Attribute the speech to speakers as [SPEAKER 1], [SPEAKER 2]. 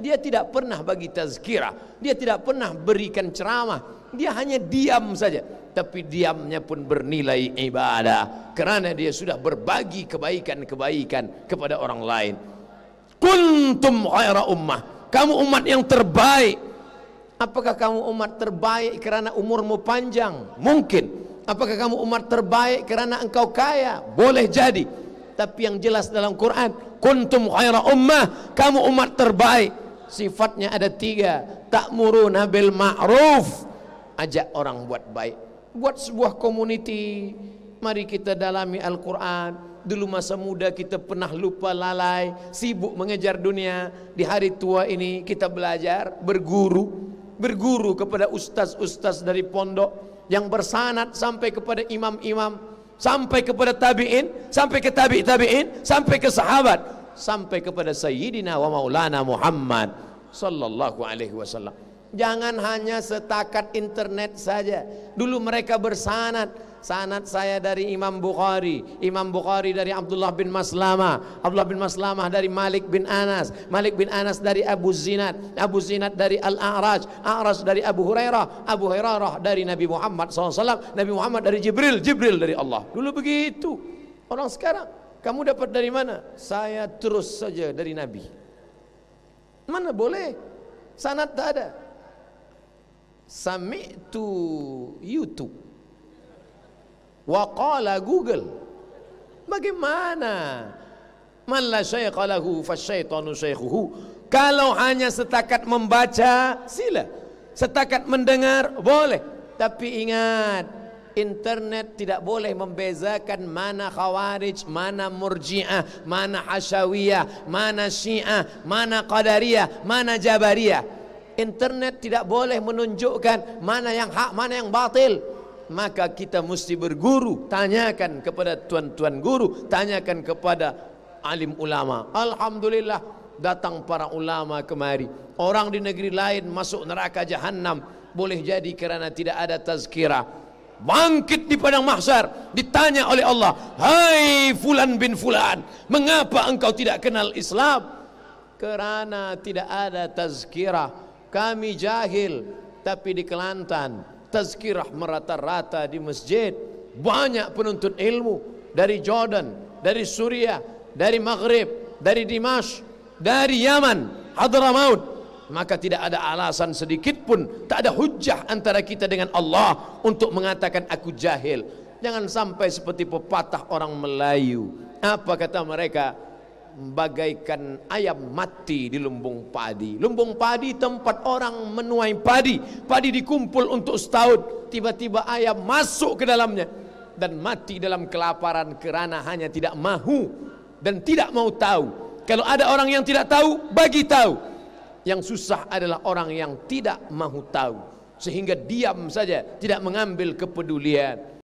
[SPEAKER 1] dia tidak pernah bagi tazkirah dia tidak pernah berikan ceramah dia hanya diam saja tapi diamnya pun bernilai ibadah kerana dia sudah berbagi kebaikan-kebaikan kepada orang lain kuntum khaira ummah kamu umat yang terbaik apakah kamu umat terbaik kerana umurmu panjang mungkin apakah kamu umat terbaik kerana engkau kaya boleh jadi tapi yang jelas dalam Quran kuntum khaira ummah kamu umat terbaik sifatnya ada tiga tak ta'muruna bil ma'ruf ajak orang buat baik buat sebuah community mari kita dalami Al-Quran dulu masa muda kita pernah lupa lalai sibuk mengejar dunia di hari tua ini kita belajar berguru berguru kepada ustaz-ustaz dari pondok yang bersanat sampai kepada imam-imam sampai kepada tabi'in sampai ke tabi' tabi'in sampai ke sahabat sampai kepada Sayyidina wa Maulana Muhammad sallallahu alaihi wasallam. Jangan hanya setakat internet saja. Dulu mereka bersanat, sanat saya dari Imam Bukhari Imam Bukhari dari Abdullah bin Maslama, Abdullah bin Maslama dari Malik bin Anas Malik bin Anas dari Abu Zinat, Abu Zinat dari Al-A'raj A'raj dari Abu Hurairah Abu Hurairah dari Nabi Muhammad SAW Nabi Muhammad dari Jibril Jibril dari Allah Dulu begitu Orang sekarang Kamu dapat dari mana? Saya terus saja dari Nabi mana boleh? Sanat tak ada. Sami tu YouTube. Wa qala Google. Bagaimana? Man la syaiqa lahu fasyaitanu syaikhuhu. Kalau hanya setakat membaca, sila. Setakat mendengar, boleh. Tapi ingat, internet tidak boleh membezakan mana khawarij, mana murji'ah, mana hasyawiyah, mana syiah, mana qadariyah, mana jabariyah. Internet tidak boleh menunjukkan mana yang hak, mana yang batil. Maka kita mesti berguru, tanyakan kepada tuan-tuan guru, tanyakan kepada alim ulama. Alhamdulillah datang para ulama kemari. Orang di negeri lain masuk neraka jahanam boleh jadi kerana tidak ada tazkirah bangkit di padang mahsyar ditanya oleh Allah hai fulan bin fulan mengapa engkau tidak kenal Islam kerana tidak ada tazkirah kami jahil tapi di Kelantan tazkirah merata-rata di masjid banyak penuntut ilmu dari Jordan dari Suriah dari Maghrib dari Dimash dari Yaman Hadramaut maka tidak ada alasan sedikit pun tak ada hujah antara kita dengan Allah untuk mengatakan aku jahil jangan sampai seperti pepatah orang Melayu apa kata mereka bagaikan ayam mati di lumbung padi lumbung padi tempat orang menuai padi padi dikumpul untuk setahun tiba-tiba ayam masuk ke dalamnya dan mati dalam kelaparan kerana hanya tidak mahu dan tidak mau tahu kalau ada orang yang tidak tahu bagi tahu yang susah adalah orang yang tidak mahu tahu Sehingga diam saja Tidak mengambil kepedulian